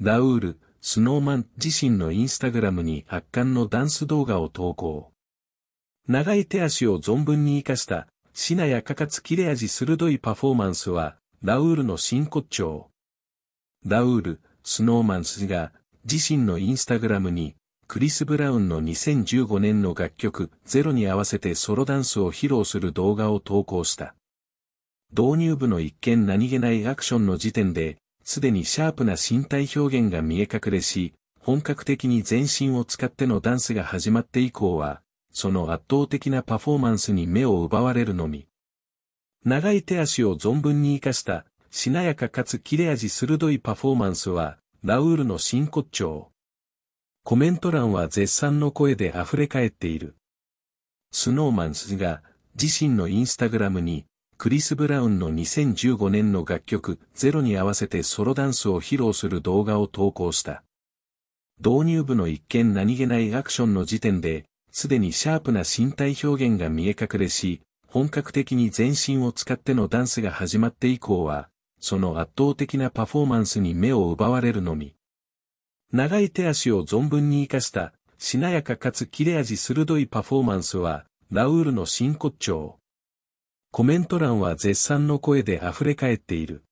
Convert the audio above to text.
ラウール、スノーマン自身のインスタグラムに圧巻のダンス動画を投稿。長い手足を存分に活かした、しなやかかつ切れ味鋭いパフォーマンスは、ラウールの真骨頂。ラウール、スノーマンスが、自身のインスタグラムに、クリス・ブラウンの2015年の楽曲、ゼロに合わせてソロダンスを披露する動画を投稿した。導入部の一見何気ないアクションの時点で、すでにシャープな身体表現が見え隠れし、本格的に全身を使ってのダンスが始まって以降は、その圧倒的なパフォーマンスに目を奪われるのみ。長い手足を存分に活かした、しなやかかつ切れ味鋭いパフォーマンスは、ラウールの真骨頂。コメント欄は絶賛の声で溢れ返っている。スノーマンスが、自身のインスタグラムに、クリス・ブラウンの2015年の楽曲、ゼロに合わせてソロダンスを披露する動画を投稿した。導入部の一見何気ないアクションの時点で、すでにシャープな身体表現が見え隠れし、本格的に全身を使ってのダンスが始まって以降は、その圧倒的なパフォーマンスに目を奪われるのみ。長い手足を存分に活かした、しなやかかつ切れ味鋭いパフォーマンスは、ラウールの真骨頂。コメント欄は絶賛の声で溢れ返っている。